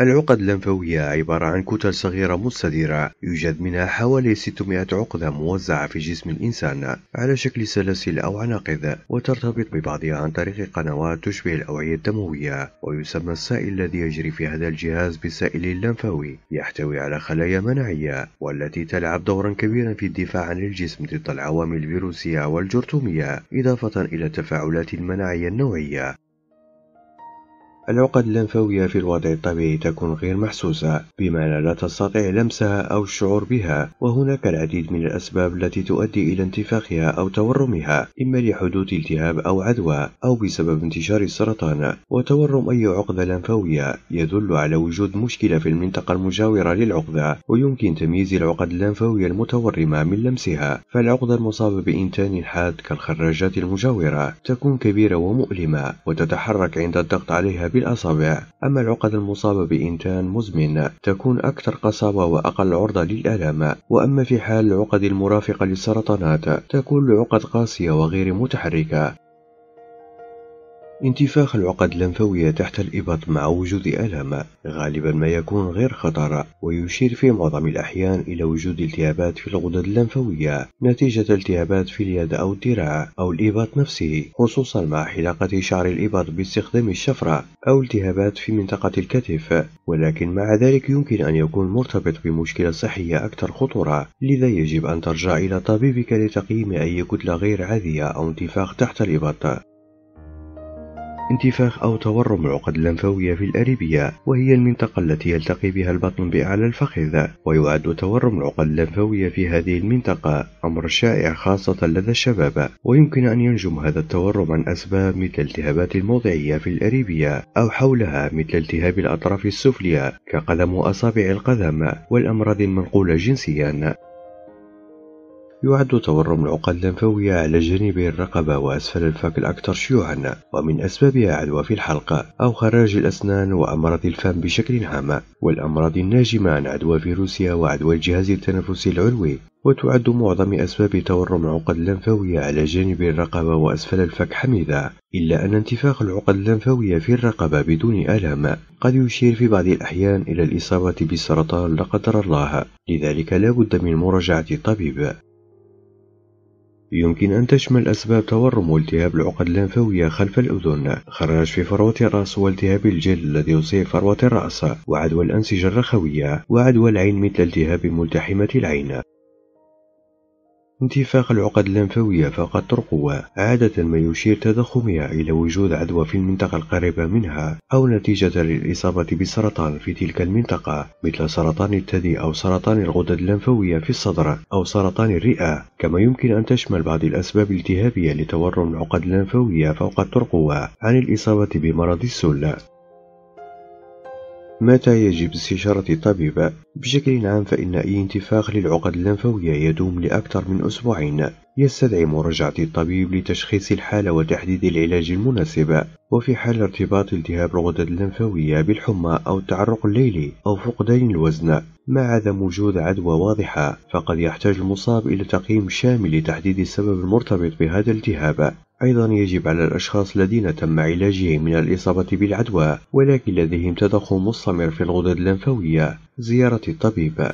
العقد اللمفاوية عبارة عن كتل صغيرة مستديرة يوجد منها حوالي 600 عقدة موزعة في جسم الإنسان على شكل سلاسل أو عناقذ وترتبط ببعضها عن طريق قنوات تشبه الأوعية الدموية ويسمى السائل الذي يجري في هذا الجهاز بالسائل اللمفاوي يحتوي على خلايا مناعية والتي تلعب دورا كبيرا في الدفاع عن الجسم ضد العوامل الفيروسية والجرثومية إضافة إلى التفاعلات المناعية النوعية العقد اللمفاوية في الوضع الطبيعي تكون غير محسوسة بمعنى لا تستطيع لمسها أو الشعور بها وهناك العديد من الأسباب التي تؤدي إلى انتفاخها أو تورمها إما لحدوث التهاب أو عدوى أو بسبب انتشار السرطان وتورم أي عقدة لمفاوية يدل على وجود مشكلة في المنطقة المجاورة للعقدة ويمكن تمييز العقد اللمفاوية المتورمة من لمسها فالعقدة المصابة بإنتان حاد كالخراجات المجاورة تكون كبيرة ومؤلمة وتتحرك عند الضغط عليها بالأصابع أما العقد المصابة بإنتان مزمن تكون أكثر قصابة وأقل عرضة للألم وأما في حال العقد المرافقة للسرطانات تكون العقد قاسية وغير متحركة انتفاخ العقد اللمفاوية تحت الإبط مع وجود ألم غالبا ما يكون غير خطر ويشير في معظم الأحيان إلى وجود التهابات في الغدد اللمفاوية نتيجة التهابات في اليد أو الذراع أو الإبط نفسه خصوصا مع حلاقة شعر الإبط باستخدام الشفرة أو التهابات في منطقة الكتف ولكن مع ذلك يمكن أن يكون مرتبط بمشكلة صحية أكثر خطورة لذا يجب أن ترجع إلى طبيبك لتقييم أي كتلة غير عادية أو انتفاخ تحت الإبط انتفاخ أو تورم العقد اللمفاوية في الأريبية وهي المنطقة التي يلتقي بها البطن بأعلى الفخذ ويعد تورم العقد اللمفاوية في هذه المنطقة أمر شائع خاصة لدى الشباب ويمكن أن ينجم هذا التورم عن أسباب مثل التهابات الموضعية في الأريبية أو حولها مثل التهاب الأطراف السفلية كقلم أصابع القدم والأمراض المنقولة جنسيا يعد تورم العقد اللمفاوية على جانبي الرقبة وأسفل الفك الأكثر شيوعا ومن أسبابها عدوى في الحلق أو خراج الأسنان وأمراض الفم بشكل عام والأمراض الناجمة عن عدوى فيروسية وعدوى الجهاز التنفسي العلوي وتعد معظم أسباب تورم العقد اللمفاوية على جانب الرقبة وأسفل الفك حميدة إلا أن انتفاخ العقد اللمفاوية في الرقبة بدون ألم قد يشير في بعض الأحيان إلى الإصابة بسرطان لا قدر الله لذلك لا بد من مراجعة الطبيب يمكن أن تشمل أسباب تورم والتهاب العقد الليمفاوية خلف الأذن، خراج في فروة الرأس والتهاب الجلد الذي يصيب فروة الرأس، وعدوى الأنسجة الرخوية، وعدوى العين مثل التهاب ملتحمة العين. انتفاخ العقد اللمفاوية فقد رقوة عادة ما يشير تضخمها إلى وجود عدوى في المنطقة القريبة منها أو نتيجة للإصابة بسرطان في تلك المنطقة مثل سرطان الثدي أو سرطان الغدد اللمفاوية في الصدر أو سرطان الرئة كما يمكن أن تشمل بعض الأسباب الالتهابية لتورم العقد اللمفاوية فوق الترقوة عن الإصابة بمرض السل متى يجب استشارة الطبيب؟ بشكل عام فإن أي انتفاخ للعقد اللمفاوية يدوم لأكثر من أسبوعين يستدعي مراجعة الطبيب لتشخيص الحالة وتحديد العلاج المناسب وفي حال ارتباط التهاب الغدد اللمفاوية بالحمى أو التعرق الليلي أو فقدان الوزن مع عدم وجود عدوى واضحة فقد يحتاج المصاب إلى تقييم شامل لتحديد السبب المرتبط بهذا الالتهاب أيضا يجب على الأشخاص الذين تم علاجهم من الإصابة بالعدوى ولكن لديهم تضخم مستمر في الغدد اللمفاوية زيارة الطبيب